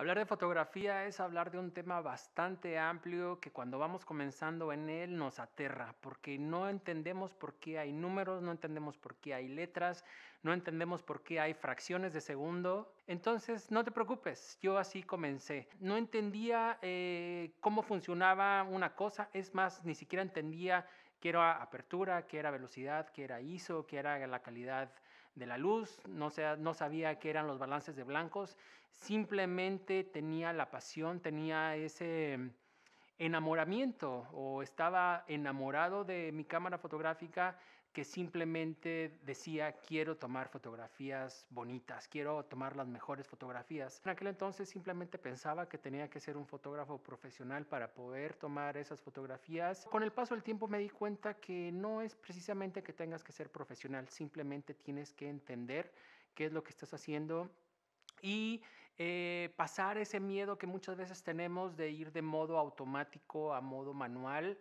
Hablar de fotografía es hablar de un tema bastante amplio que cuando vamos comenzando en él nos aterra, porque no entendemos por qué hay números, no entendemos por qué hay letras, no entendemos por qué hay fracciones de segundo. Entonces, no te preocupes, yo así comencé. No entendía eh, cómo funcionaba una cosa, es más, ni siquiera entendía qué era apertura, qué era velocidad, qué era ISO, qué era la calidad de la luz, no, sea, no sabía qué eran los balances de blancos, simplemente tenía la pasión, tenía ese enamoramiento o estaba enamorado de mi cámara fotográfica, que simplemente decía quiero tomar fotografías bonitas, quiero tomar las mejores fotografías. En aquel entonces simplemente pensaba que tenía que ser un fotógrafo profesional para poder tomar esas fotografías. Con el paso del tiempo me di cuenta que no es precisamente que tengas que ser profesional, simplemente tienes que entender qué es lo que estás haciendo y eh, pasar ese miedo que muchas veces tenemos de ir de modo automático a modo manual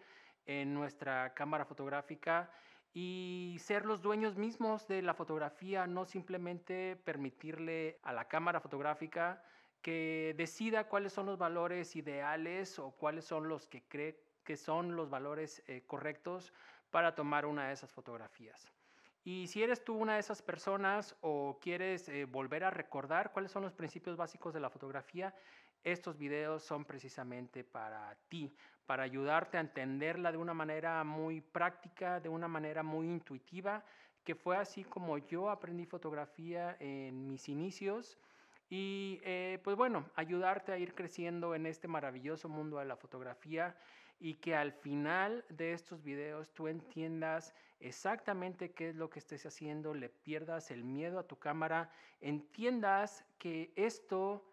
en nuestra cámara fotográfica y ser los dueños mismos de la fotografía, no simplemente permitirle a la cámara fotográfica que decida cuáles son los valores ideales o cuáles son los que cree que son los valores eh, correctos para tomar una de esas fotografías. Y si eres tú una de esas personas o quieres eh, volver a recordar cuáles son los principios básicos de la fotografía, estos videos son precisamente para ti, para ayudarte a entenderla de una manera muy práctica, de una manera muy intuitiva, que fue así como yo aprendí fotografía en mis inicios y eh, pues bueno, ayudarte a ir creciendo en este maravilloso mundo de la fotografía y que al final de estos videos tú entiendas exactamente qué es lo que estés haciendo, le pierdas el miedo a tu cámara, entiendas que esto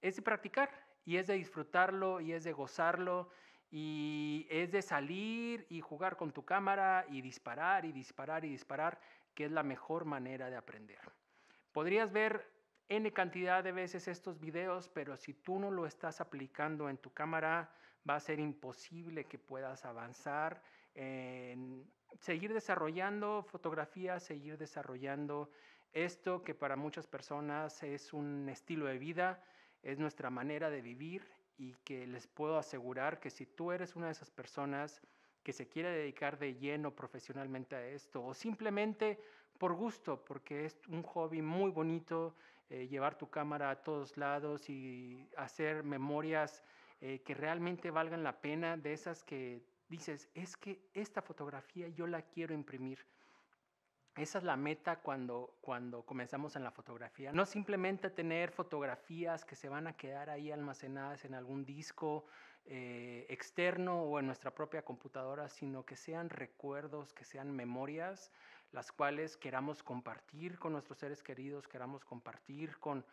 es de practicar y es de disfrutarlo y es de gozarlo y es de salir y jugar con tu cámara y disparar y disparar y disparar, que es la mejor manera de aprender. Podrías ver N cantidad de veces estos videos, pero si tú no lo estás aplicando en tu cámara, va a ser imposible que puedas avanzar en seguir desarrollando fotografía, seguir desarrollando esto que para muchas personas es un estilo de vida, es nuestra manera de vivir y que les puedo asegurar que si tú eres una de esas personas que se quiere dedicar de lleno profesionalmente a esto o simplemente por gusto, porque es un hobby muy bonito eh, llevar tu cámara a todos lados y hacer memorias eh, que realmente valgan la pena, de esas que dices, es que esta fotografía yo la quiero imprimir esa es la meta cuando, comenzamos en la fotografía. No simplemente tener fotografías que se van a quedar ahí almacenadas en algún disco eh, externo o en nuestra propia computadora, sino que sean recuerdos, que sean memorias, las cuales queramos compartir con nuestros seres queridos, queramos compartir con,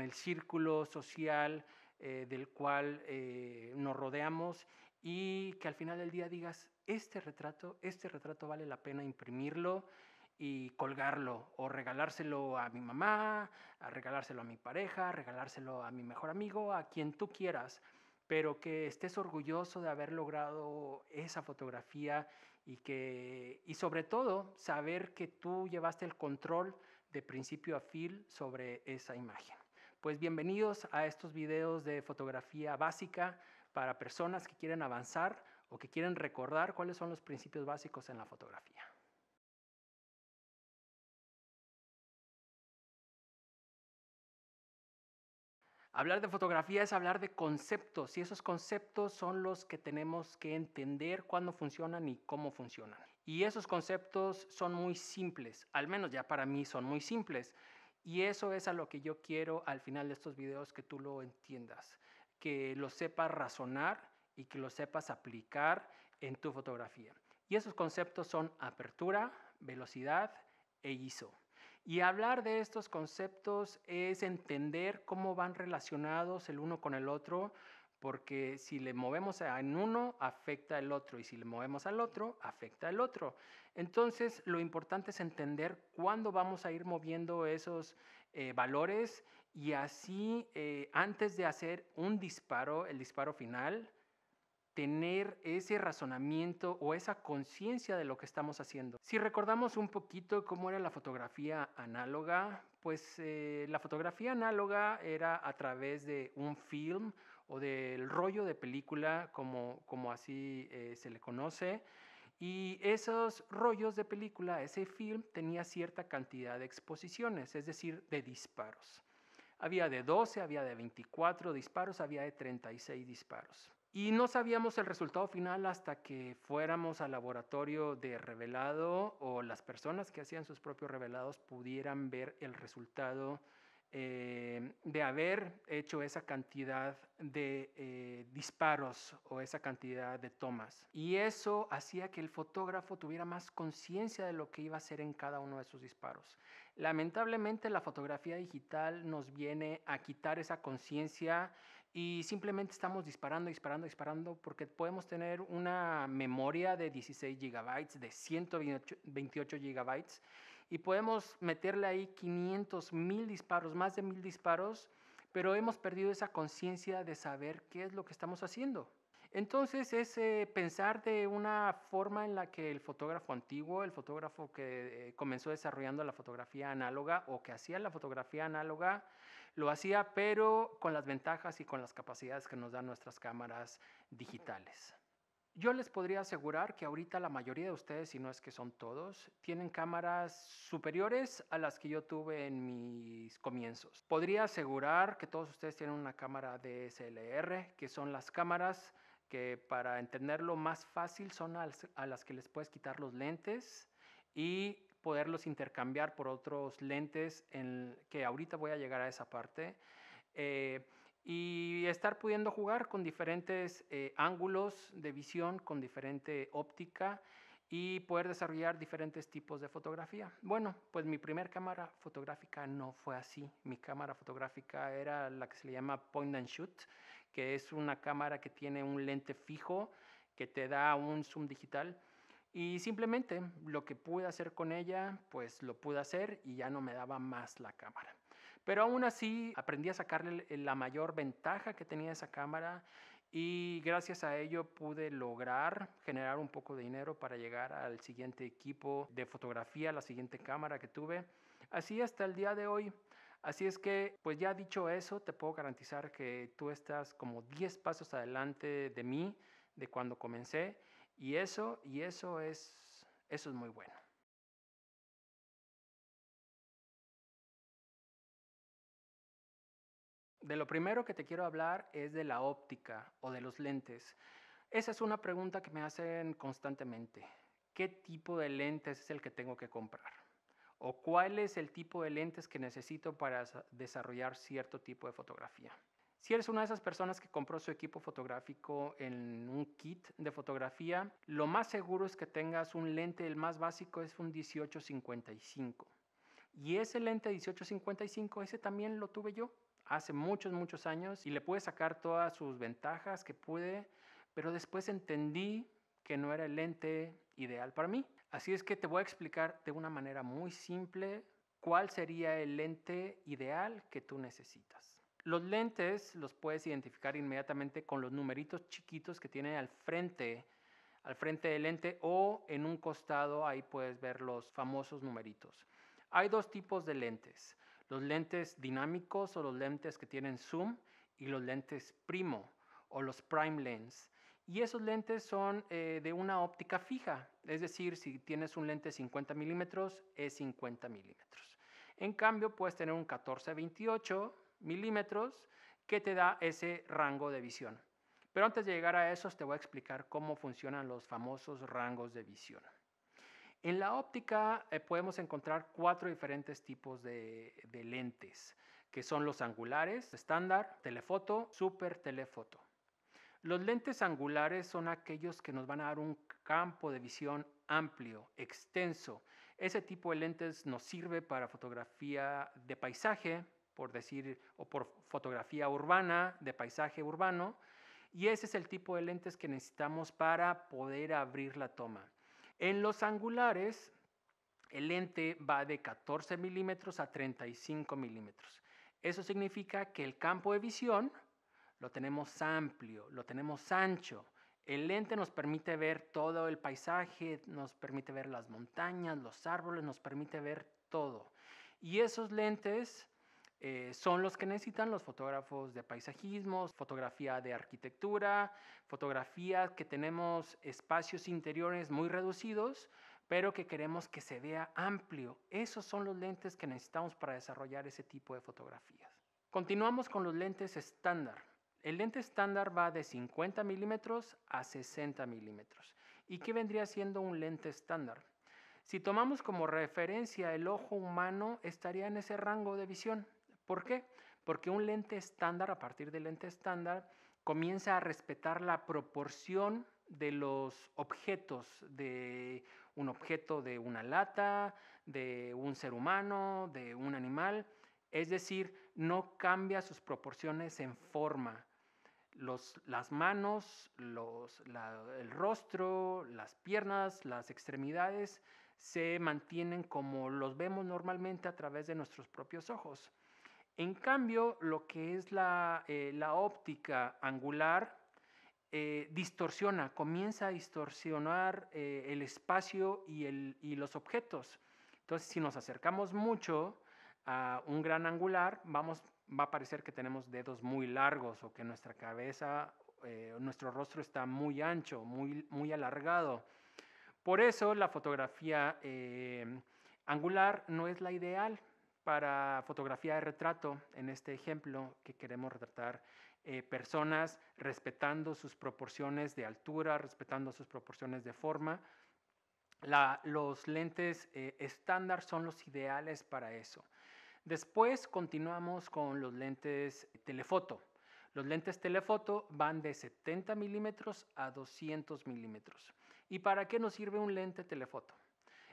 el círculo social eh, del cual eh, nos rodeamos y que al final del día digas, este retrato, este retrato vale la pena imprimirlo y colgarlo o regalárselo a mi mamá, a regalárselo a mi pareja, regalárselo a mi mejor amigo, a quien tú quieras, pero que estés orgulloso de haber logrado esa fotografía y que y sobre todo saber que tú llevaste el control de principio a fin sobre esa imagen. Pues bienvenidos a estos videos de fotografía básica para personas que quieren avanzar o que quieren recordar cuáles son los principios básicos en la fotografía. Hablar de fotografía es hablar de conceptos y esos conceptos son los que tenemos que entender cuándo funcionan y cómo funcionan. Y esos conceptos son muy simples, al menos ya para mí son muy simples. Y eso es a lo que yo quiero al final de estos videos que tú lo entiendas, que lo sepas razonar y que lo sepas aplicar en tu fotografía. Y esos conceptos son apertura, velocidad e ISO. Y hablar de estos conceptos es entender cómo van relacionados el uno con el otro, porque si le movemos en uno, afecta al otro, y si le movemos al otro, afecta al otro. Entonces, lo importante es entender cuándo vamos a ir moviendo esos eh, valores y así, eh, antes de hacer un disparo, el disparo final, tener ese razonamiento o esa conciencia de lo que estamos haciendo. Si recordamos un poquito cómo era la fotografía análoga, pues eh, la fotografía análoga era a través de un film o del rollo de película, como, así eh, se le conoce. Y esos rollos de película, ese film, tenía cierta cantidad de exposiciones, es decir, de disparos. Había de 12, había de 24 disparos, había de 36 disparos. Y no sabíamos el resultado final hasta que fuéramos al laboratorio de revelado o las personas que hacían sus propios revelados pudieran ver el resultado eh, de haber hecho esa cantidad de eh, disparos o esa cantidad de tomas. Y eso hacía que el fotógrafo tuviera más conciencia de lo que iba a hacer en cada uno de sus disparos. Lamentablemente la fotografía digital nos viene a quitar esa conciencia y simplemente estamos disparando, disparando, disparando, porque podemos tener una memoria de 16 GB, de 128 GB, y podemos meterle ahí 500, 1000 disparos, más de 1000 disparos, pero hemos perdido esa conciencia de saber qué es lo que estamos haciendo. Entonces es pensar de una forma en la que el fotógrafo antiguo, el fotógrafo que eh, comenzó desarrollando la fotografía análoga o que hacía la fotografía análoga, lo hacía, pero con las ventajas y con las capacidades que nos dan nuestras cámaras digitales. Yo les podría asegurar que ahorita la mayoría de ustedes, si no es que son todos, tienen cámaras superiores a las que yo tuve en mis comienzos. Podría asegurar que todos ustedes tienen una cámara DSLR, que son las cámaras que para entenderlo más fácil son a las que les puedes quitar los lentes y poderlos intercambiar por otros lentes, en, que ahorita voy a llegar a esa parte, eh, y estar pudiendo jugar con diferentes eh, ángulos de visión, con diferente óptica y poder desarrollar diferentes tipos de fotografía. Bueno, pues mi primer cámara fotográfica no fue así. Mi cámara fotográfica era la que se le llama point and shoot, que es una cámara que tiene un lente fijo que te da un zoom digital y simplemente lo que pude hacer con ella, pues lo pude hacer y ya no me daba más la cámara. Pero aún así aprendí a sacarle la mayor ventaja que tenía esa cámara y gracias a ello pude lograr generar un poco de dinero para llegar al siguiente equipo de fotografía, la siguiente cámara que tuve. Así hasta el día de hoy. Así es que, pues ya dicho eso, te puedo garantizar que tú estás como 10 pasos adelante de mí, de cuando comencé y eso, y eso eso es muy bueno. De lo primero que te quiero hablar es de la óptica o de los lentes. Esa es una pregunta que me hacen constantemente. ¿Qué tipo de lentes es el que tengo que comprar? ¿O cuál es el tipo de lentes que necesito para desarrollar cierto tipo de fotografía? Si eres una de esas personas que compró su equipo fotográfico en un kit de fotografía, lo más seguro es que tengas un lente, el más básico es un 1855. Y ese lente 1855, ese también lo tuve yo hace muchos, muchos años y le pude sacar todas sus ventajas que pude, pero después entendí que no era el lente ideal para mí. Así es que te voy a explicar de una manera muy simple cuál sería el lente ideal que tú necesitas. Los lentes los puedes identificar inmediatamente con los numeritos chiquitos que tienen al frente, al frente del lente o en un costado, ahí puedes ver los famosos numeritos. Hay dos tipos de lentes, los lentes dinámicos o los lentes que tienen zoom y los lentes primo o los prime lens. Y esos lentes son eh, de una óptica fija, es decir, si tienes un lente 50 milímetros, es 50 milímetros. En cambio, puedes tener un 14-28 milímetros que te da ese rango de visión. Pero antes de llegar a eso, te voy a explicar cómo funcionan los famosos rangos de visión. En la óptica eh, podemos encontrar cuatro diferentes tipos de, de lentes, que son los angulares, estándar, telefoto, super telefoto. Los lentes angulares son aquellos que nos van a dar un campo de visión amplio, extenso. Ese tipo de lentes nos sirve para fotografía de paisaje, por decir, o por fotografía urbana, de paisaje urbano. Y ese es el tipo de lentes que necesitamos para poder abrir la toma. En los angulares, el lente va de 14 milímetros a 35 milímetros. Eso significa que el campo de visión lo tenemos amplio, lo tenemos ancho. El lente nos permite ver todo el paisaje, nos permite ver las montañas, los árboles, nos permite ver todo. Y esos lentes eh, son los que necesitan los fotógrafos de paisajismos, fotografía de arquitectura, fotografías que tenemos espacios interiores muy reducidos, pero que queremos que se vea amplio. Esos son los lentes que necesitamos para desarrollar ese tipo de fotografías. Continuamos con los lentes estándar. El lente estándar va de 50 milímetros a 60 milímetros. ¿Y qué vendría siendo un lente estándar? Si tomamos como referencia el ojo humano, estaría en ese rango de visión. ¿Por qué? Porque un lente estándar, a partir del lente estándar, comienza a respetar la proporción de los objetos, de un objeto de una lata, de un ser humano, de un animal, es decir, no cambia sus proporciones en forma. las manos, el rostro, las piernas, las extremidades se mantienen como los vemos normalmente a través de nuestros propios ojos. En cambio, lo que es la, eh, óptica angular eh, distorsiona, comienza a distorsionar eh, el espacio y, los objetos. Entonces, si nos acercamos mucho a un gran angular, vamos, va a parecer que tenemos dedos muy largos o que nuestra cabeza, nuestro rostro está muy ancho, muy alargado. Por eso la fotografía angular no es la ideal, para fotografía de retrato, en este ejemplo que queremos retratar eh, personas respetando sus proporciones de altura, respetando sus proporciones de forma. los lentes eh, estándar son los ideales para eso. Después continuamos con los lentes telefoto. Los lentes telefoto van de 70 milímetros a 200 milímetros. ¿Y para qué nos sirve un lente telefoto?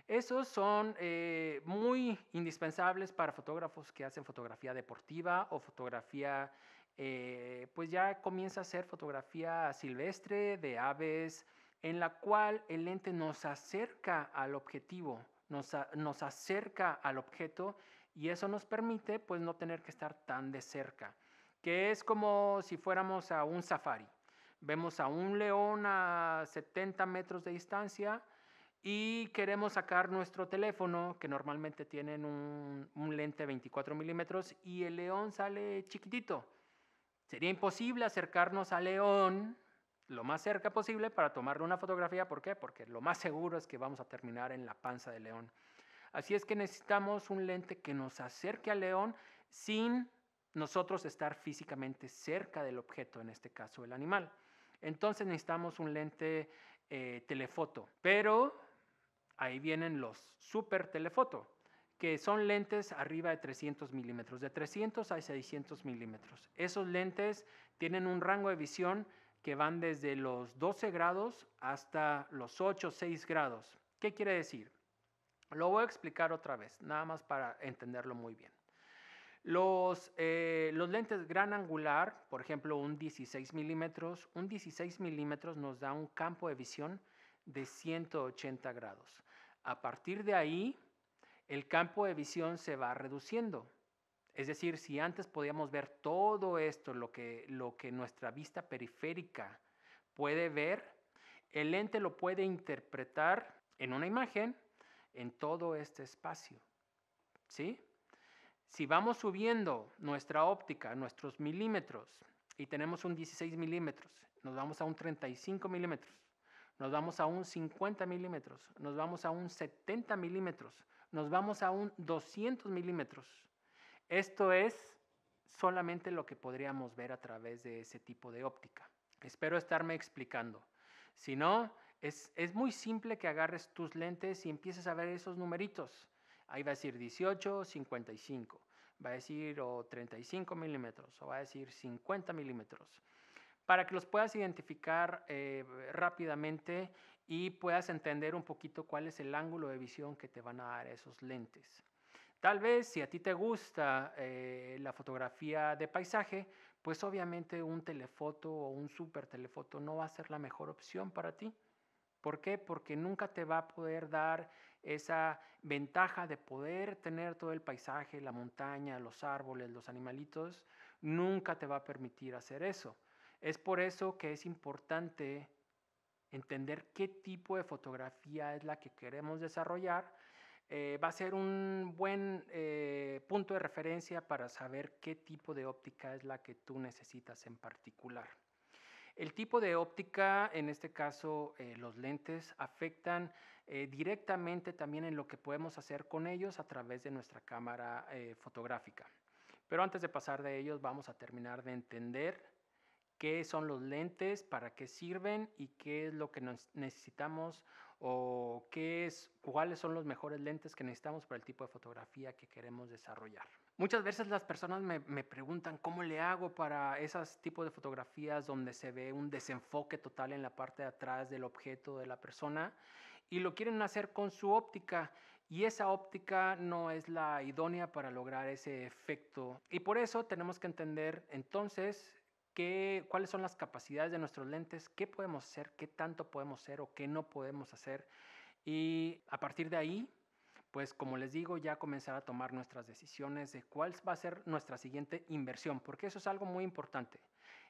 Esos son eh, muy indispensables para fotógrafos que hacen fotografía deportiva o fotografía, eh, pues ya comienza a ser fotografía silvestre de aves, en la cual el lente nos acerca al objetivo, nos, nos acerca al objeto y eso nos permite pues no tener que estar tan de cerca, que es como si fuéramos a un safari. Vemos a un león a 70 metros de distancia, y queremos sacar nuestro teléfono, que normalmente tienen un, un lente 24 milímetros, y el león sale chiquitito. Sería imposible acercarnos al león lo más cerca posible para tomarle una fotografía. ¿Por qué? Porque lo más seguro es que vamos a terminar en la panza del león. Así es que necesitamos un lente que nos acerque al león sin nosotros estar físicamente cerca del objeto, en este caso el animal. Entonces necesitamos un lente eh, telefoto. Pero Ahí vienen los super telefoto, que son lentes arriba de 300 milímetros, de 300 a 600 milímetros. Esos lentes tienen un rango de visión que van desde los 12 grados hasta los 8 o 6 grados. ¿Qué quiere decir? Lo voy a explicar otra vez, nada más para entenderlo muy bien. Los, eh, los lentes gran angular, por ejemplo, un 16 milímetros, un 16 milímetros nos da un campo de visión de 180 grados. A partir de ahí, el campo de visión se va reduciendo. Es decir, si antes podíamos ver todo esto, lo que, nuestra vista periférica puede ver, el ente lo puede interpretar en una imagen en todo este espacio. Si vamos subiendo nuestra óptica, nuestros milímetros, y tenemos un 16 milímetros, nos vamos a un 35 milímetros, nos vamos a un 50 milímetros, nos vamos a un 70 milímetros, nos vamos a un 200 milímetros. Esto es solamente lo que podríamos ver a través de ese tipo de óptica. Espero estarme explicando. Si no, es, muy simple que agarres tus lentes y empieces a ver esos numeritos. Ahí va a decir 18, 55, va a decir o 35 milímetros, o va a decir 50 milímetros para que los puedas identificar eh, rápidamente y puedas entender un poquito cuál es el ángulo de visión que te van a dar esos lentes. Tal vez si a ti te gusta eh, la fotografía de paisaje, pues obviamente un telefoto o un super telefoto no va a ser la mejor opción para ti. ¿Por qué? Porque nunca te va a poder dar esa ventaja de poder tener todo el paisaje, la montaña, los árboles, los animalitos. Nunca te va a permitir hacer eso. Es por eso que es importante entender qué tipo de fotografía es la que queremos desarrollar. Eh, va a ser un buen eh, punto de referencia para saber qué tipo de óptica es la que tú necesitas en particular. El tipo de óptica, en este caso eh, los lentes, afectan directamente también en lo que podemos hacer con ellos a través de nuestra cámara fotográfica. Pero antes de pasar de ellos, vamos a terminar de entender qué son los lentes, para qué sirven y qué es lo que necesitamos o qué es, cuáles son los mejores lentes que necesitamos para el tipo de fotografía que queremos desarrollar. Muchas veces las personas me, me preguntan cómo le hago para esos tipos de fotografías donde se ve un desenfoque total en la parte de atrás del objeto de la persona y lo quieren hacer con su óptica y esa óptica no es la idónea para lograr ese efecto. Y por eso tenemos que entender entonces cuáles son las capacidades de nuestros lentes, qué podemos hacer, qué tanto podemos hacer o qué no podemos hacer. Y a partir de ahí, pues como les digo, ya comenzar a tomar nuestras decisiones de cuál va a ser nuestra siguiente inversión, porque eso es algo muy importante.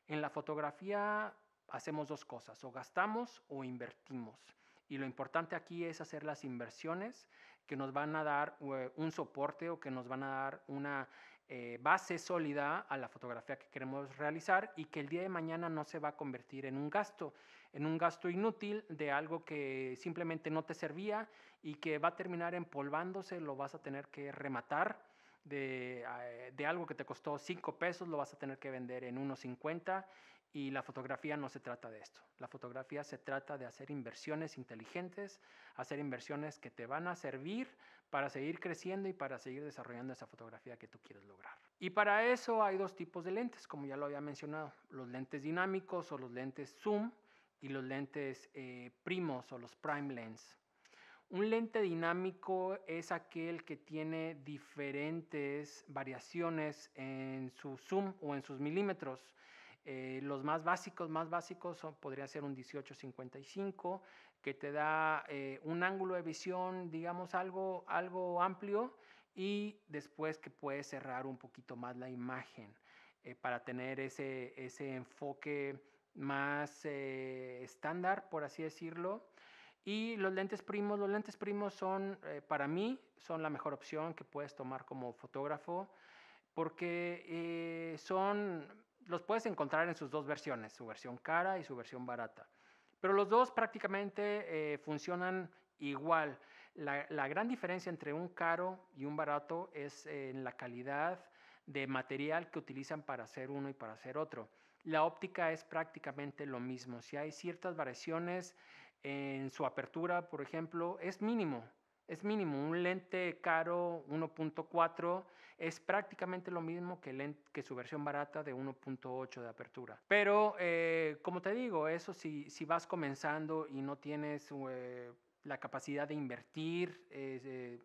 En la fotografía hacemos dos cosas, o gastamos o invertimos. Y lo importante aquí es hacer las inversiones que nos van a dar eh, un soporte o que nos van a dar una eh, base sólida a la fotografía que queremos realizar y que el día de mañana no se va a convertir en un gasto, en un gasto inútil de algo que simplemente no te servía y que va a terminar empolvándose, lo vas a tener que rematar. De, eh, algo que te costó cinco pesos, lo vas a tener que vender en 1.50 y la fotografía no se trata de esto. La fotografía se trata de hacer inversiones inteligentes, hacer inversiones que te van a servir para seguir creciendo y para seguir desarrollando esa fotografía que tú quieres lograr. Y para eso hay dos tipos de lentes, como ya lo había mencionado, los lentes dinámicos o los lentes zoom y los lentes eh, primos o los prime lens. Un lente dinámico es aquel que tiene diferentes variaciones en su zoom o en sus milímetros eh, los más básicos, más básicos podría ser un 1855, que te da eh, un ángulo de visión, digamos, algo, algo amplio y después que puedes cerrar un poquito más la imagen eh, para tener ese, ese enfoque más estándar, por así decirlo. Y los lentes primos, los lentes primos son, para mí, son la mejor opción que puedes tomar como fotógrafo porque son los puedes encontrar en sus dos versiones, su versión cara y su versión barata. Pero los dos prácticamente eh, funcionan igual. la, gran diferencia entre un caro y un barato es eh, en la calidad de material que utilizan para hacer uno y para hacer otro. La óptica es prácticamente lo mismo. Si hay ciertas variaciones en su apertura, por ejemplo, es mínimo es mínimo. Un lente caro 1.4 es prácticamente lo mismo que, que su versión barata de 1.8 de apertura. Pero, eh, como te digo, eso si, si vas comenzando y no tienes... Eh, la capacidad de invertir, eh,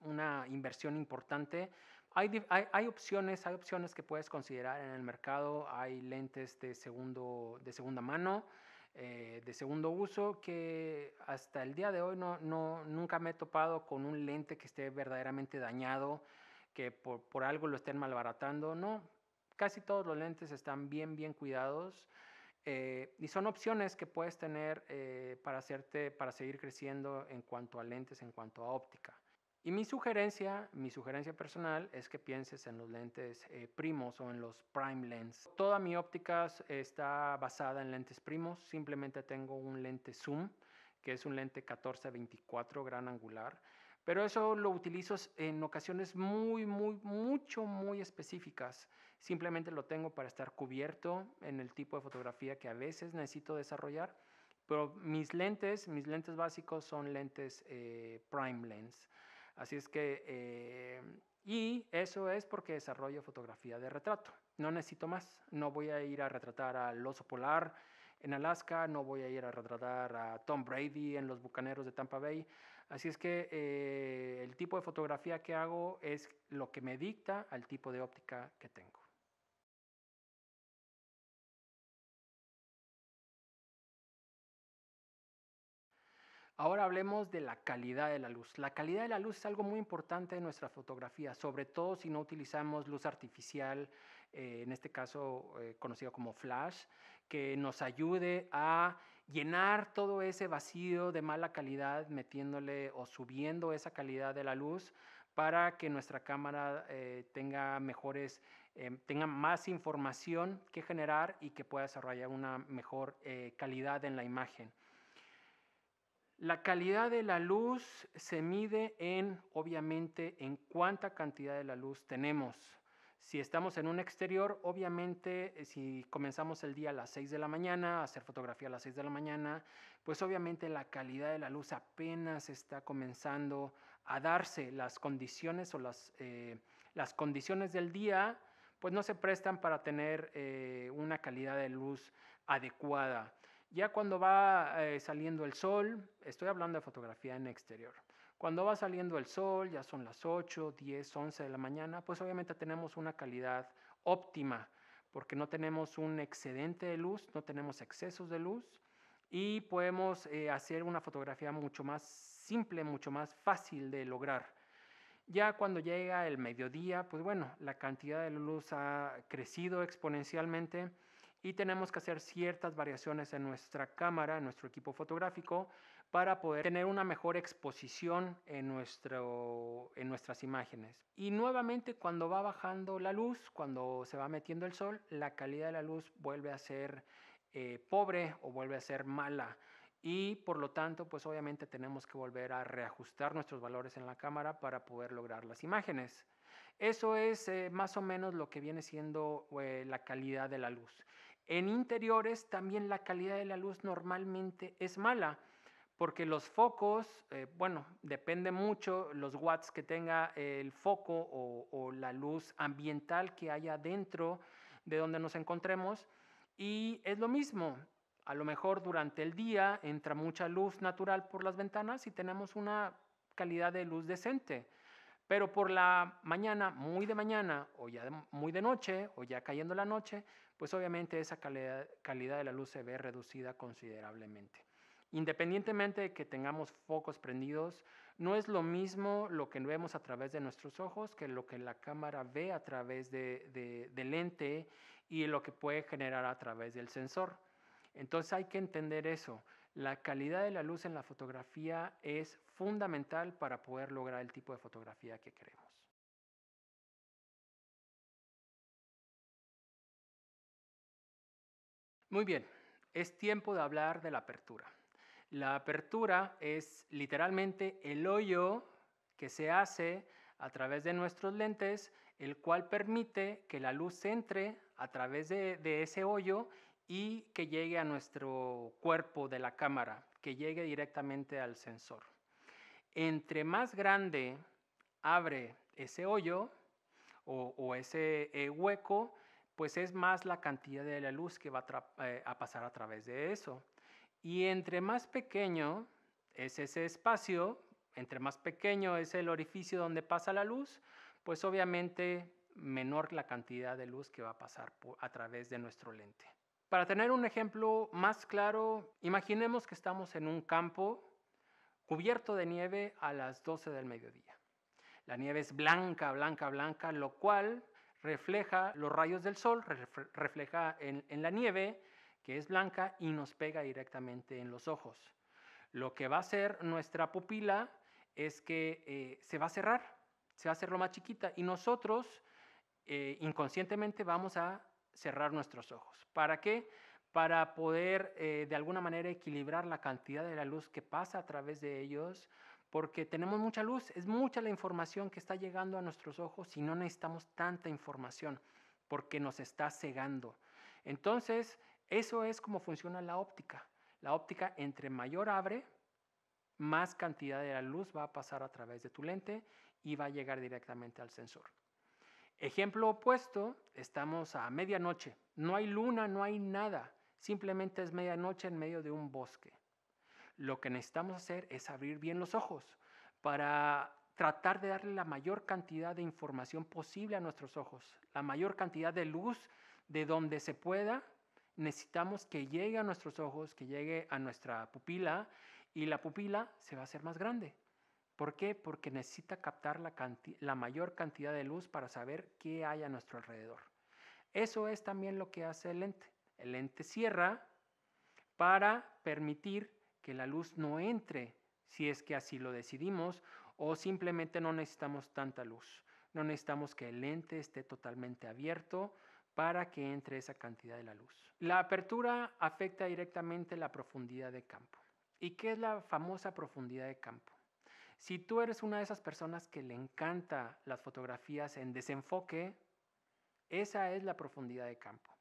una inversión importante, hay, opciones, hay opciones que puedes considerar en el mercado, hay lentes de, segundo, de segunda mano, eh, de segundo uso que hasta el día de hoy no, no, nunca me he topado con un lente que esté verdaderamente dañado, que por, algo lo estén malbaratando. No, casi todos los lentes están bien, bien cuidados. Eh, y son opciones que puedes tener eh, para, hacerte, para seguir creciendo en cuanto a lentes, en cuanto a óptica. Y mi sugerencia, mi sugerencia personal es que pienses en los lentes eh, primos o en los prime lens. Toda mi óptica está basada en lentes primos, simplemente tengo un lente zoom, que es un lente 14-24 gran angular, pero eso lo utilizo en ocasiones muy, muy, mucho, muy específicas. Simplemente lo tengo para estar cubierto en el tipo de fotografía que a veces necesito desarrollar, pero mis lentes, mis lentes básicos son lentes eh, prime lens. Así es que, eh, y eso es porque desarrollo fotografía de retrato. No necesito más, no voy a ir a retratar al oso polar en Alaska, no voy a ir a retratar a Tom Brady en los Bucaneros de Tampa Bay. Así es que eh, el tipo de fotografía que hago es lo que me dicta al tipo de óptica que tengo. Ahora hablemos de la calidad de la luz. La calidad de la luz es algo muy importante en nuestra fotografía, sobre todo si no utilizamos luz artificial, eh, en este caso conocido eh, conocida como flash, que nos ayude a llenar todo ese vacío de mala calidad metiéndole o subiendo esa calidad de la luz para que nuestra cámara eh, tenga mejores, tenga más información que generar y que pueda desarrollar una mejor calidad en la imagen. La calidad de la luz se mide en, obviamente, en cuánta cantidad de la luz tenemos. Si estamos en un exterior, obviamente, eh, si comenzamos el día a las 6 de la mañana, a hacer fotografía a las 6 de la mañana, pues obviamente la calidad de la luz apenas está comenzando a darse. Las condiciones o las, eh, condiciones del día, pues no se prestan para tener eh, una calidad de luz adecuada. Ya cuando va eh, saliendo el sol, estoy hablando de fotografía en exterior. Cuando va saliendo el sol, ya son las 8, 10, 11 de la mañana, pues obviamente tenemos una calidad óptima, porque no tenemos un excedente de luz, no tenemos excesos de luz y podemos eh, hacer una fotografía mucho más simple, mucho más fácil de lograr. Ya cuando llega el mediodía, pues bueno, la cantidad de luz ha crecido exponencialmente y tenemos que hacer ciertas variaciones en nuestra cámara, en nuestro equipo fotográfico, para poder tener una mejor exposición en, nuestro, en nuestras imágenes. Y nuevamente cuando va bajando la luz, cuando se va metiendo el sol, la calidad de la luz vuelve a ser eh, pobre o vuelve a ser mala y por lo tanto, pues obviamente tenemos que volver a reajustar nuestros valores en la cámara para poder lograr las imágenes. Eso es eh, más o menos lo que viene siendo eh, la calidad de la luz. En interiores también la calidad de la luz normalmente es mala, porque los focos, eh, bueno, depende mucho los watts que tenga el foco o, o la luz ambiental que haya dentro de donde nos encontremos. Y es lo mismo, a lo mejor durante el día entra mucha luz natural por las ventanas y tenemos una calidad de luz decente. Pero por la mañana, muy de mañana, o ya muy de noche, o ya cayendo la noche, pues obviamente esa calidad, calidad de la luz se ve reducida considerablemente. Independientemente de que tengamos focos prendidos, no es lo mismo lo que vemos a través de nuestros ojos que lo que la cámara ve a través del de, de lente y lo que puede generar a través del sensor. Entonces hay que entender eso. La calidad de la luz en la fotografía es fundamental para poder lograr el tipo de fotografía que queremos. Muy bien, es tiempo de hablar de la apertura. La apertura es literalmente el hoyo que se hace a través de nuestros lentes, el cual permite que la luz entre a través de, ese hoyo y que llegue a nuestro cuerpo de la cámara, que llegue directamente al sensor entre más grande abre ese hoyo o, ese eh, hueco, pues es más la cantidad de la luz que va eh, a, pasar a través de eso. Y entre más pequeño es ese espacio, entre más pequeño es el orificio donde pasa la luz, pues obviamente menor la cantidad de luz que va a pasar a través de nuestro lente. Para tener un ejemplo más claro, imaginemos que estamos en un campo cubierto de nieve a las 12 del mediodía. La nieve es blanca, blanca, blanca, lo cual refleja los rayos del sol, refleja en, la nieve, que es blanca, y nos pega directamente en los ojos. Lo que va a hacer nuestra pupila es que eh, se va a cerrar, se va a hacer lo más chiquita, y nosotros eh, inconscientemente vamos a cerrar nuestros ojos. ¿Para qué? para poder eh, de alguna manera equilibrar la cantidad de la luz que pasa a través de ellos, porque tenemos mucha luz, es mucha la información que está llegando a nuestros ojos y no necesitamos tanta información porque nos está cegando. Entonces, eso es como funciona la óptica. La óptica entre mayor abre, más cantidad de la luz va a pasar a través de tu lente y va a llegar directamente al sensor. Ejemplo opuesto, estamos a medianoche, no hay luna, no hay nada. Simplemente es medianoche en medio de un bosque. Lo que necesitamos hacer es abrir bien los ojos para tratar de darle la mayor cantidad de información posible a nuestros ojos, la mayor cantidad de luz de donde se pueda. Necesitamos que llegue a nuestros ojos, que llegue a nuestra pupila y la pupila se va a hacer más grande. ¿Por qué? Porque necesita captar la, la mayor cantidad de luz para saber qué hay a nuestro alrededor. Eso es también lo que hace el lente el lente cierra para permitir que la luz no entre, si es que así lo decidimos, o simplemente no necesitamos tanta luz. No necesitamos que el lente esté totalmente abierto para que entre esa cantidad de la luz. La apertura afecta directamente la profundidad de campo. ¿Y qué es la famosa profundidad de campo? Si tú eres una de esas personas que le encanta las fotografías en desenfoque, esa es la profundidad de campo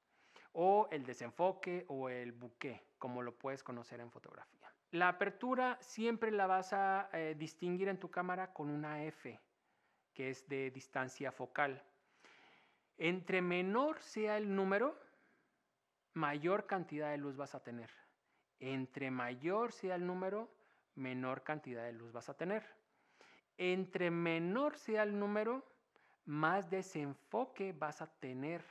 o el desenfoque o el buque, como lo puedes conocer en fotografía. La apertura siempre la vas a eh, distinguir en tu cámara con una F, que es de distancia focal. Entre menor sea el número, mayor cantidad de luz vas a tener. Entre mayor sea el número, menor cantidad de luz vas a tener. Entre menor sea el número, más desenfoque vas a tener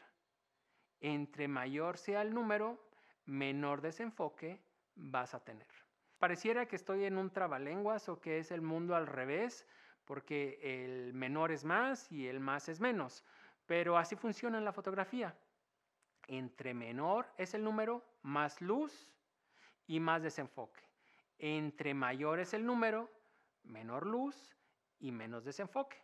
entre mayor sea el número, menor desenfoque vas a tener. Pareciera que estoy en un trabalenguas o que es el mundo al revés, porque el menor es más y el más es menos, pero así funciona en la fotografía. Entre menor es el número, más luz y más desenfoque. Entre mayor es el número, menor luz y menos desenfoque.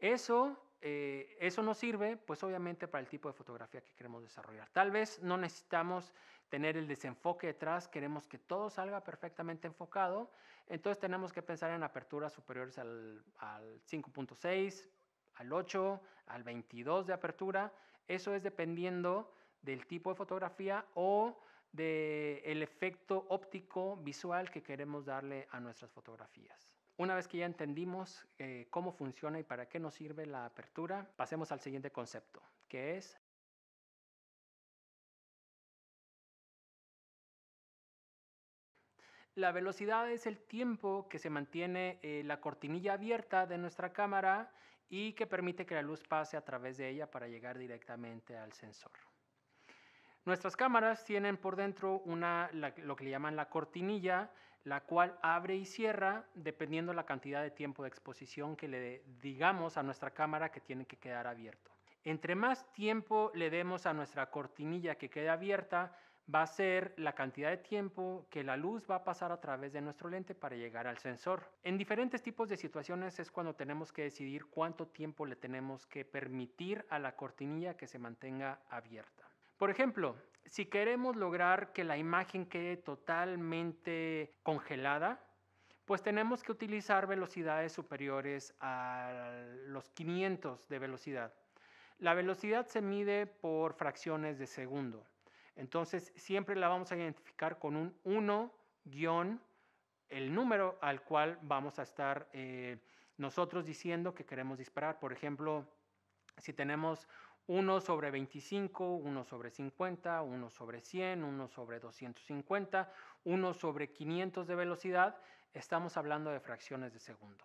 Eso eh, eso nos sirve, pues obviamente, para el tipo de fotografía que queremos desarrollar. Tal vez no necesitamos tener el desenfoque detrás, queremos que todo salga perfectamente enfocado, entonces tenemos que pensar en aperturas superiores al, 5.6, al 8, al 22 de apertura. Eso es dependiendo del tipo de fotografía o del efecto óptico visual que queremos darle a nuestras fotografías. Una vez que ya entendimos eh, cómo funciona y para qué nos sirve la apertura, pasemos al siguiente concepto, que es La velocidad es el tiempo que se mantiene eh, la cortinilla abierta de nuestra cámara y que permite que la luz pase a través de ella para llegar directamente al sensor. Nuestras cámaras tienen por dentro lo que le llaman la cortinilla, la cual abre y cierra dependiendo la cantidad de tiempo de exposición que le digamos a nuestra cámara que tiene que quedar abierto. Entre más tiempo le demos a nuestra cortinilla que quede abierta, va a ser la cantidad de tiempo que la luz va a pasar a través de nuestro lente para llegar al sensor. En diferentes tipos de situaciones es cuando tenemos que decidir cuánto tiempo le tenemos que permitir a la cortinilla que se mantenga abierta. Por ejemplo, si queremos lograr que la imagen quede totalmente congelada, pues tenemos que utilizar velocidades superiores a los 500 de velocidad. La velocidad se mide por fracciones de segundo. Entonces, siempre la vamos a identificar con un 1 guión, el número al cual vamos a estar eh, nosotros diciendo que queremos disparar. Por ejemplo, si tenemos 1 sobre 25, 1 sobre 50, 1 sobre 100, 1 sobre 250, 1 sobre 500 de velocidad, estamos hablando de fracciones de segundo.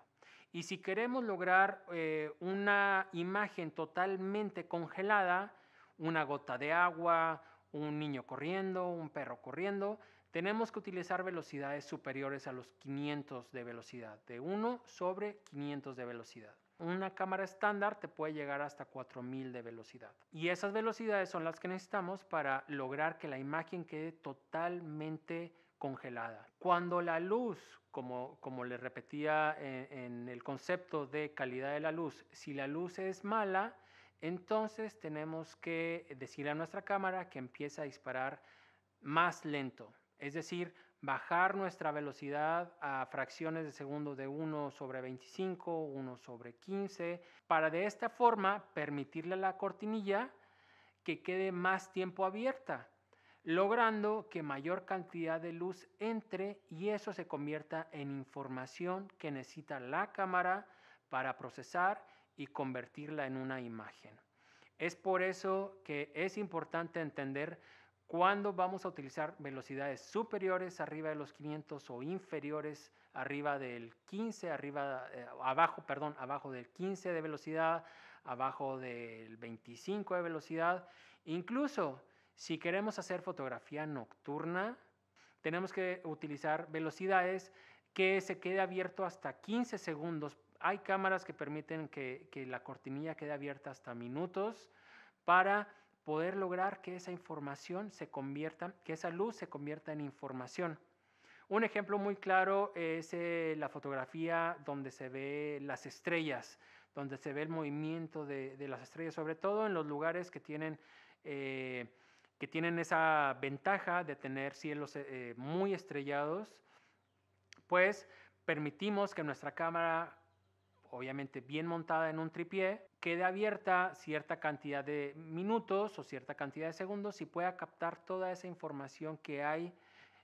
Y si queremos lograr eh, una imagen totalmente congelada, una gota de agua, un niño corriendo, un perro corriendo, tenemos que utilizar velocidades superiores a los 500 de velocidad, de 1 sobre 500 de velocidad. Una cámara estándar te puede llegar hasta 4000 de velocidad. Y esas velocidades son las que necesitamos para lograr que la imagen quede totalmente congelada. Cuando la luz, como, como le repetía eh, en, el concepto de calidad de la luz, si la luz es mala, entonces tenemos que decirle a nuestra cámara que empieza a disparar más lento, es decir, bajar nuestra velocidad a fracciones de segundo de 1 sobre 25, 1 sobre 15, para de esta forma permitirle a la cortinilla que quede más tiempo abierta, logrando que mayor cantidad de luz entre y eso se convierta en información que necesita la cámara para procesar y convertirla en una imagen. Es por eso que es importante entender ¿Cuándo vamos a utilizar velocidades superiores arriba de los 500 o inferiores arriba del 15, arriba, eh, abajo, perdón, abajo del 15 de velocidad, abajo del 25 de velocidad? Incluso si queremos hacer fotografía nocturna, tenemos que utilizar velocidades que se quede abierto hasta 15 segundos. Hay cámaras que permiten que, que la cortinilla quede abierta hasta minutos para poder lograr que esa información se convierta, que esa luz se convierta en información. Un ejemplo muy claro es eh, la fotografía donde se ve las estrellas, donde se ve el movimiento de, las estrellas, sobre todo en los lugares que tienen, eh, que tienen esa ventaja de tener cielos eh, muy estrellados, pues permitimos que nuestra cámara obviamente bien montada en un tripié, quede abierta cierta cantidad de minutos o cierta cantidad de segundos y pueda captar toda esa información que hay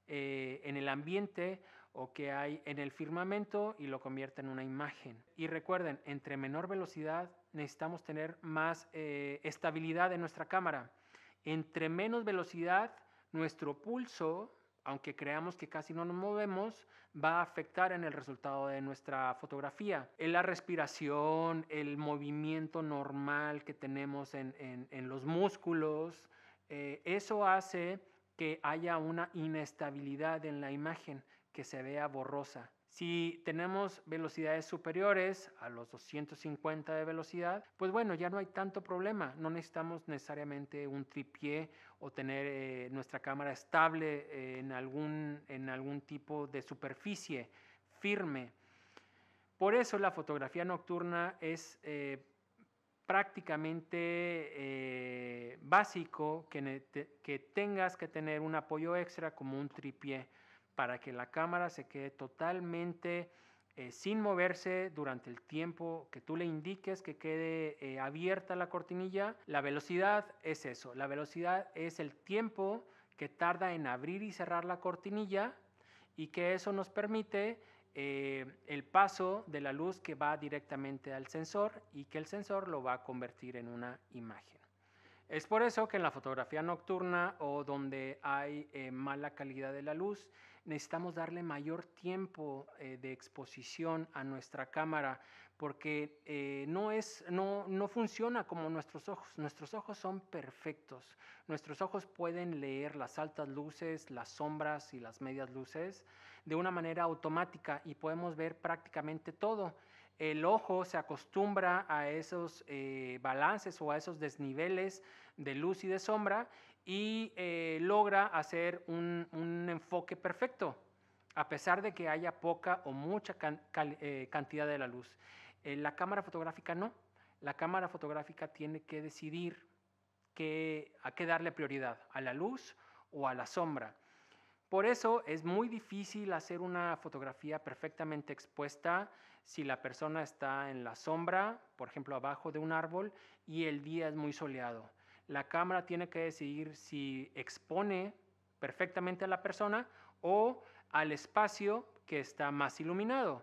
eh, en el ambiente o que hay en el firmamento y lo convierte en una imagen. Y recuerden, entre menor velocidad necesitamos tener más eh, estabilidad en nuestra cámara. Entre menos velocidad, nuestro pulso aunque creamos que casi no nos movemos, va a afectar en el resultado de nuestra fotografía. En eh, la respiración, el movimiento normal que tenemos en, los músculos, eh, eso hace que haya una inestabilidad en la imagen, que se vea borrosa. Si tenemos velocidades superiores a los 250 de velocidad, pues bueno, ya no hay tanto problema. No necesitamos necesariamente un tripié o tener eh, nuestra cámara estable eh, en, algún, tipo de superficie firme. Por eso la fotografía nocturna es eh, prácticamente básico que, tengas que tener un apoyo extra como un tripié para que la cámara se quede totalmente eh, sin moverse durante el tiempo que tú le indiques que quede eh, abierta la cortinilla. La velocidad es eso, la velocidad es el tiempo que tarda en abrir y cerrar la cortinilla y que eso nos permite eh, el paso de la luz que va directamente al sensor y que el sensor lo va a convertir en una imagen. Es por eso que en la fotografía nocturna o donde hay eh, mala calidad de la luz, necesitamos darle mayor tiempo eh, de exposición a nuestra cámara porque eh, no, es, no, funciona como nuestros ojos. Nuestros ojos son perfectos. Nuestros ojos pueden leer las altas luces, las sombras y las medias luces de una manera automática y podemos ver prácticamente todo el ojo se acostumbra a esos balances o a esos desniveles de luz y de sombra y eh, logra hacer un, enfoque perfecto, a pesar de que haya poca o mucha eh, cantidad de la luz. Eh, la cámara fotográfica no. La cámara fotográfica tiene que decidir que, a qué darle prioridad, a la luz o a la sombra. Por eso es muy difícil hacer una fotografía perfectamente expuesta si la persona está en la sombra, por ejemplo, abajo de un árbol, y el día es muy soleado la Cámara tiene que decidir si expone perfectamente a la persona o al espacio que está más iluminado.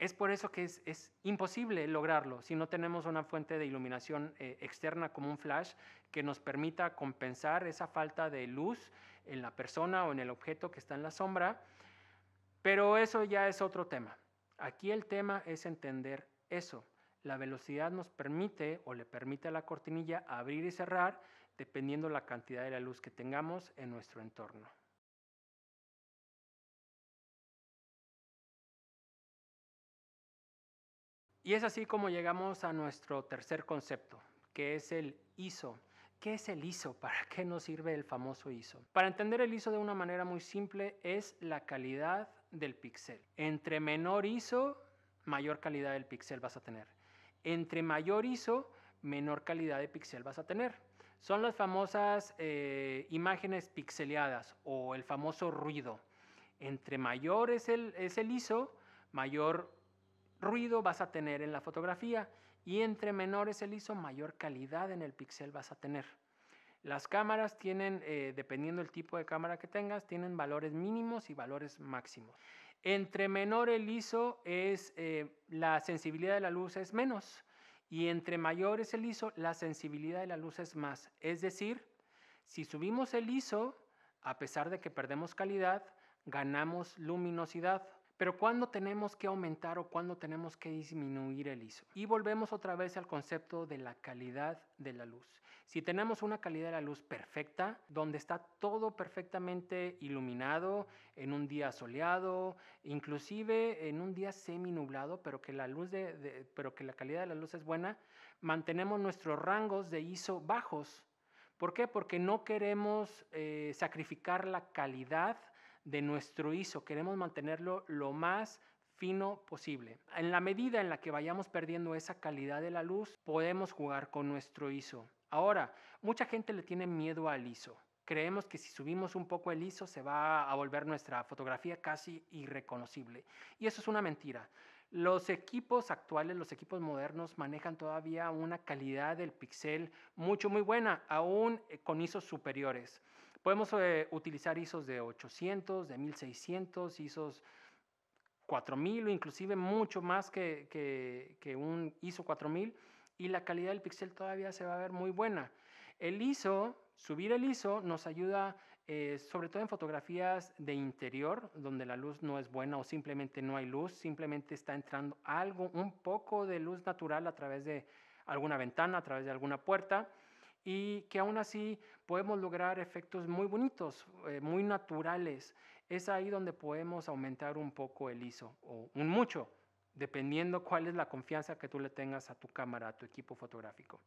Es por eso que es, imposible lograrlo si no tenemos una fuente de iluminación eh, externa como un flash que nos permita compensar esa falta de luz en la persona o en el objeto que está en la sombra. Pero eso ya es otro tema. Aquí el tema es entender eso. La velocidad nos permite o le permite a la cortinilla abrir y cerrar dependiendo la cantidad de la luz que tengamos en nuestro entorno. Y es así como llegamos a nuestro tercer concepto, que es el ISO. ¿Qué es el ISO? ¿Para qué nos sirve el famoso ISO? Para entender el ISO de una manera muy simple es la calidad del píxel. Entre menor ISO, mayor calidad del píxel vas a tener. Entre mayor ISO, menor calidad de pixel vas a tener. Son las famosas eh, imágenes pixeleadas o el famoso ruido. Entre mayor es el, ISO, mayor ruido vas a tener en la fotografía y entre menor es el ISO, mayor calidad en el pixel vas a tener. Las cámaras tienen, eh, dependiendo del tipo de cámara que tengas, tienen valores mínimos y valores máximos. Entre menor el ISO es eh, la sensibilidad de la luz es menos y entre mayor es el ISO la sensibilidad de la luz es más. Es decir, si subimos el ISO, a pesar de que perdemos calidad, ganamos luminosidad. Pero ¿cuándo tenemos que aumentar o cuándo tenemos que disminuir el ISO? Y volvemos otra vez al concepto de la calidad de la luz. Si tenemos una calidad de la luz perfecta, donde está todo perfectamente iluminado, en un día soleado, inclusive en un día semi-nublado, pero que la calidad de la luz es buena, mantenemos nuestros rangos de ISO bajos. ¿Por qué? Porque no queremos eh, sacrificar la calidad de nuestro ISO. Queremos mantenerlo lo más fino posible. En la medida en la que vayamos perdiendo esa calidad de la luz, podemos jugar con nuestro ISO. Ahora, mucha gente le tiene miedo al ISO. Creemos que si subimos un poco el ISO se va a volver nuestra fotografía casi irreconocible. Y eso es una mentira. Los equipos actuales, los equipos modernos manejan todavía una calidad del pixel mucho, muy buena, aún eh, con ISO superiores. Podemos eh, utilizar ISOs de 800, de 1600, ISOs 4000 o inclusive mucho más que, un ISO 4000 y la calidad del pixel todavía se va a ver muy buena. El ISO, subir el ISO nos ayuda eh, sobre todo en fotografías de interior, donde la luz no es buena o simplemente no hay luz, simplemente está entrando algo, un poco de luz natural a través de alguna ventana, a través de alguna puerta y que aún así podemos lograr efectos muy bonitos, eh, muy naturales. Es ahí donde podemos aumentar un poco el ISO o un mucho, dependiendo cuál es la confianza que tú le tengas a tu cámara, a tu equipo fotográfico.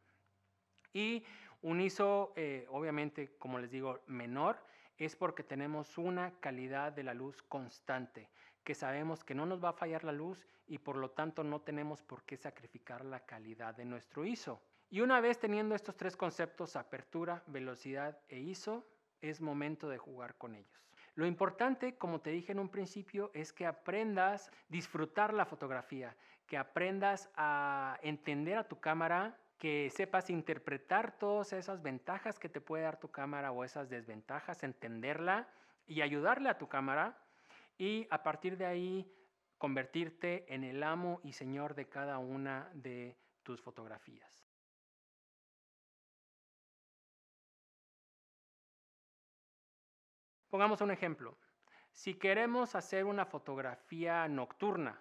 Y un ISO, eh, obviamente, como les digo, menor, es porque tenemos una calidad de la luz constante, que sabemos que no nos va a fallar la luz y por lo tanto no tenemos por qué sacrificar la calidad de nuestro ISO. Y una vez teniendo estos tres conceptos, apertura, velocidad e ISO, es momento de jugar con ellos. Lo importante, como te dije en un principio, es que aprendas a disfrutar la fotografía, que aprendas a entender a tu cámara, que sepas interpretar todas esas ventajas que te puede dar tu cámara o esas desventajas, entenderla y ayudarle a tu cámara y a partir de ahí convertirte en el amo y señor de cada una de tus fotografías. Pongamos un ejemplo. Si queremos hacer una fotografía nocturna,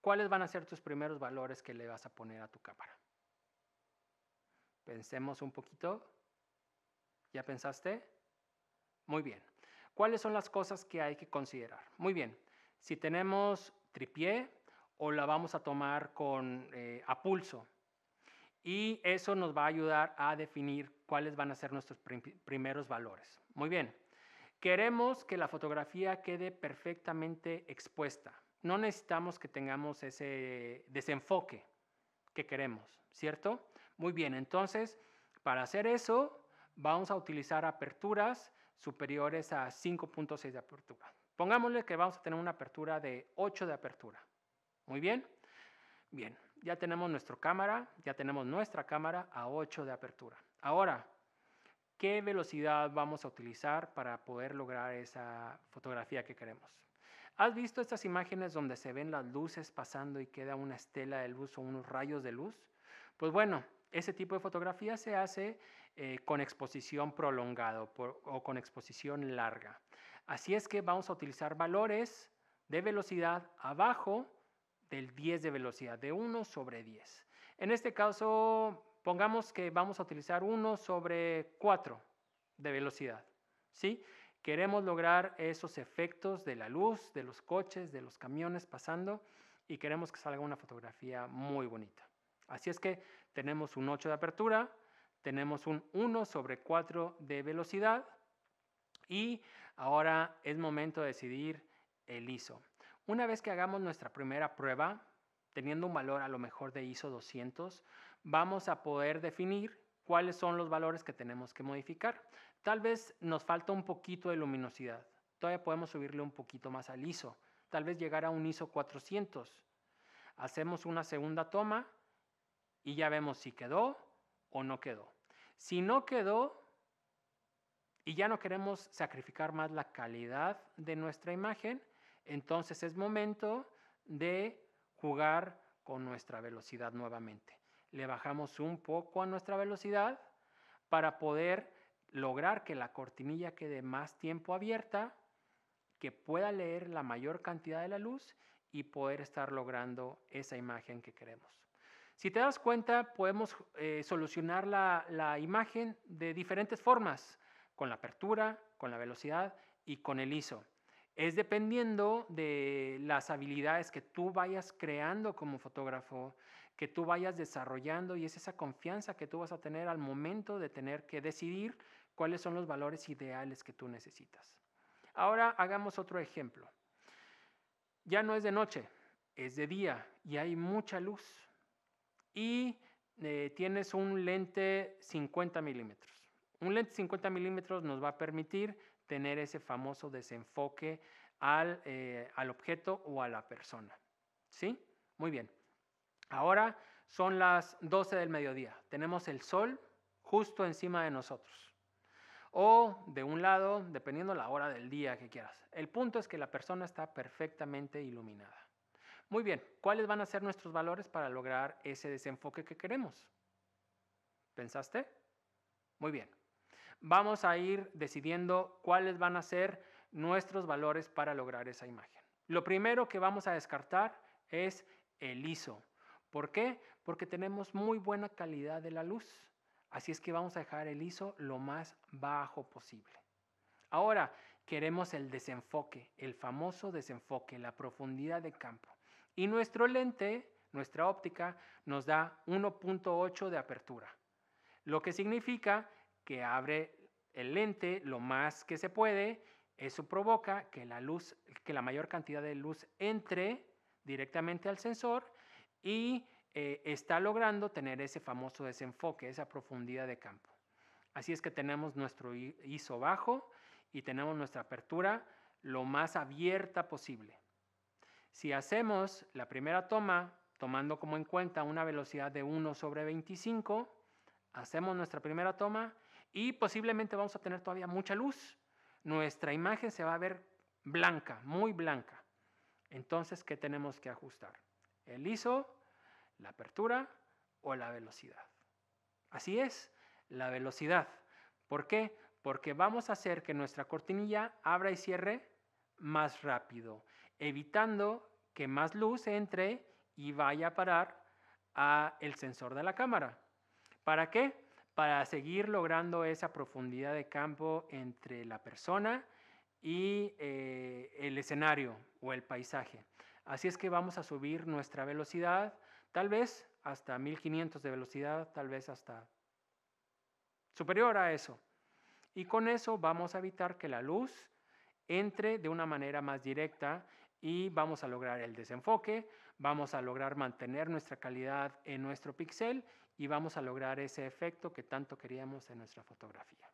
¿cuáles van a ser tus primeros valores que le vas a poner a tu cámara? Pensemos un poquito. ¿Ya pensaste? Muy bien. ¿Cuáles son las cosas que hay que considerar? Muy bien. Si tenemos tripié o la vamos a tomar con eh, a pulso. Y eso nos va a ayudar a definir cuáles van a ser nuestros primeros valores. Muy bien. Queremos que la fotografía quede perfectamente expuesta. No necesitamos que tengamos ese desenfoque que queremos, ¿cierto? Muy bien, entonces, para hacer eso, vamos a utilizar aperturas superiores a 5.6 de apertura. Pongámosle que vamos a tener una apertura de 8 de apertura. Muy bien. Bien, ya tenemos nuestra cámara, ya tenemos nuestra cámara a 8 de apertura. Ahora, qué velocidad vamos a utilizar para poder lograr esa fotografía que queremos. ¿Has visto estas imágenes donde se ven las luces pasando y queda una estela de luz o unos rayos de luz? Pues bueno, ese tipo de fotografía se hace eh, con exposición prolongada o con exposición larga. Así es que vamos a utilizar valores de velocidad abajo del 10 de velocidad, de 1 sobre 10. En este caso pongamos que vamos a utilizar 1 sobre 4 de velocidad, ¿sí? Queremos lograr esos efectos de la luz, de los coches, de los camiones pasando y queremos que salga una fotografía muy bonita. Así es que tenemos un 8 de apertura, tenemos un 1 sobre 4 de velocidad y ahora es momento de decidir el ISO. Una vez que hagamos nuestra primera prueba, teniendo un valor a lo mejor de ISO 200, vamos a poder definir cuáles son los valores que tenemos que modificar. Tal vez nos falta un poquito de luminosidad, todavía podemos subirle un poquito más al ISO, tal vez llegar a un ISO 400. Hacemos una segunda toma y ya vemos si quedó o no quedó. Si no quedó y ya no queremos sacrificar más la calidad de nuestra imagen, entonces es momento de jugar con nuestra velocidad nuevamente le bajamos un poco a nuestra velocidad para poder lograr que la cortinilla quede más tiempo abierta, que pueda leer la mayor cantidad de la luz y poder estar logrando esa imagen que queremos. Si te das cuenta, podemos eh, solucionar la imagen de diferentes formas, con la apertura, con la velocidad y con el ISO. Es dependiendo de las habilidades que tú vayas creando como fotógrafo, que tú vayas desarrollando y es esa confianza que tú vas a tener al momento de tener que decidir cuáles son los valores ideales que tú necesitas. Ahora hagamos otro ejemplo. Ya no es de noche, es de día y hay mucha luz. Y eh, tienes un lente 50 milímetros. Un lente 50 milímetros nos va a permitir tener ese famoso desenfoque al, eh, al objeto o a la persona. ¿Sí? Muy bien. Ahora son las 12 del mediodía. Tenemos el sol justo encima de nosotros. O de un lado, dependiendo la hora del día que quieras. El punto es que la persona está perfectamente iluminada. Muy bien, ¿cuáles van a ser nuestros valores para lograr ese desenfoque que queremos? ¿Pensaste? Muy bien. Vamos a ir decidiendo cuáles van a ser nuestros valores para lograr esa imagen. Lo primero que vamos a descartar es el ISO. ¿Por qué? Porque tenemos muy buena calidad de la luz. Así es que vamos a dejar el ISO lo más bajo posible. Ahora, queremos el desenfoque, el famoso desenfoque, la profundidad de campo. Y nuestro lente, nuestra óptica, nos da 1.8 de apertura, lo que significa que abre el lente lo más que se puede. Eso provoca que la que la mayor cantidad de luz entre directamente al sensor y eh, está logrando tener ese famoso desenfoque, esa profundidad de campo. Así es que tenemos nuestro ISO bajo y tenemos nuestra apertura lo más abierta posible. Si hacemos la primera toma tomando como en cuenta una velocidad de 1 sobre 25, hacemos nuestra primera toma y posiblemente vamos a tener todavía mucha luz. Nuestra imagen se va a ver blanca, muy blanca. Entonces, ¿qué tenemos que ajustar? el ISO, la apertura o la velocidad. Así es, la velocidad. ¿Por qué? Porque vamos a hacer que nuestra cortinilla abra y cierre más rápido, evitando que más luz entre y vaya a parar a el sensor de la cámara. ¿Para qué? Para seguir logrando esa profundidad de campo entre la persona y eh, el escenario o el paisaje. Así es que vamos a subir nuestra velocidad, tal vez hasta 1500 de velocidad, tal vez hasta superior a eso. Y con eso vamos a evitar que la luz entre de una manera más directa y vamos a lograr el desenfoque, vamos a lograr mantener nuestra calidad en nuestro pixel y vamos a lograr ese efecto que tanto queríamos en nuestra fotografía.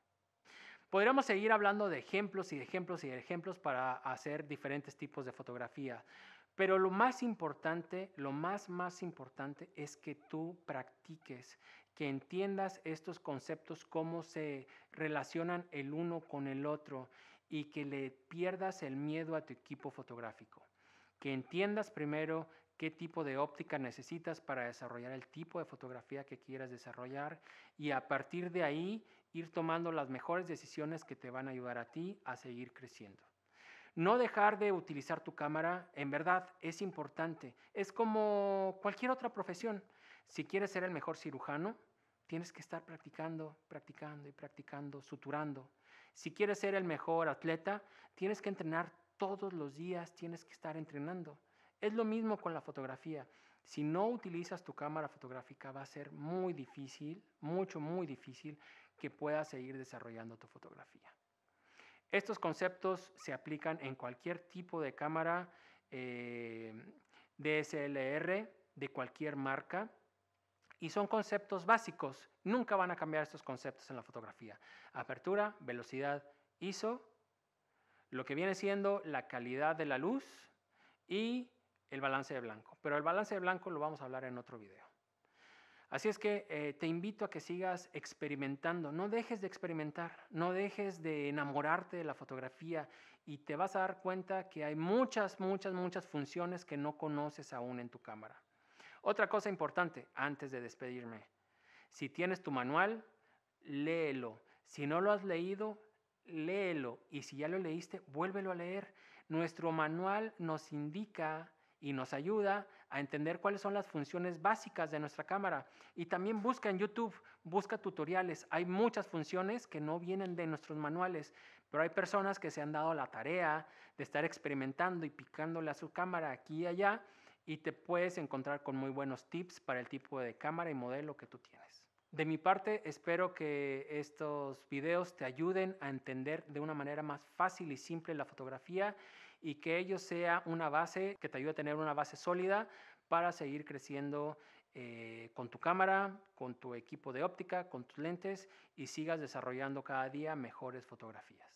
Podríamos seguir hablando de ejemplos y de ejemplos y de ejemplos para hacer diferentes tipos de fotografía. Pero lo más importante, lo más, más importante es que tú practiques, que entiendas estos conceptos, cómo se relacionan el uno con el otro y que le pierdas el miedo a tu equipo fotográfico. Que entiendas primero qué tipo de óptica necesitas para desarrollar el tipo de fotografía que quieras desarrollar y a partir de ahí ir tomando las mejores decisiones que te van a ayudar a ti a seguir creciendo. No dejar de utilizar tu cámara, en verdad, es importante. Es como cualquier otra profesión. Si quieres ser el mejor cirujano, tienes que estar practicando, practicando y practicando, suturando. Si quieres ser el mejor atleta, tienes que entrenar todos los días, tienes que estar entrenando. Es lo mismo con la fotografía. Si no utilizas tu cámara fotográfica, va a ser muy difícil, mucho, muy difícil que puedas seguir desarrollando tu fotografía. Estos conceptos se aplican en cualquier tipo de cámara eh, DSLR de cualquier marca y son conceptos básicos. Nunca van a cambiar estos conceptos en la fotografía. Apertura, velocidad, ISO, lo que viene siendo la calidad de la luz y el balance de blanco. Pero el balance de blanco lo vamos a hablar en otro video. Así es que eh, te invito a que sigas experimentando, no dejes de experimentar, no dejes de enamorarte de la fotografía y te vas a dar cuenta que hay muchas, muchas, muchas funciones que no conoces aún en tu cámara. Otra cosa importante, antes de despedirme, si tienes tu manual, léelo. Si no lo has leído, léelo. Y si ya lo leíste, vuélvelo a leer. Nuestro manual nos indica y nos ayuda a entender cuáles son las funciones básicas de nuestra cámara. Y también busca en YouTube, busca tutoriales. Hay muchas funciones que no vienen de nuestros manuales, pero hay personas que se han dado la tarea de estar experimentando y picándole a su cámara aquí y allá y te puedes encontrar con muy buenos tips para el tipo de cámara y modelo que tú tienes. De mi parte, espero que estos videos te ayuden a entender de una manera más fácil y simple la fotografía y que ello sea una base que te ayude a tener una base sólida para seguir creciendo eh, con tu cámara, con tu equipo de óptica, con tus lentes y sigas desarrollando cada día mejores fotografías.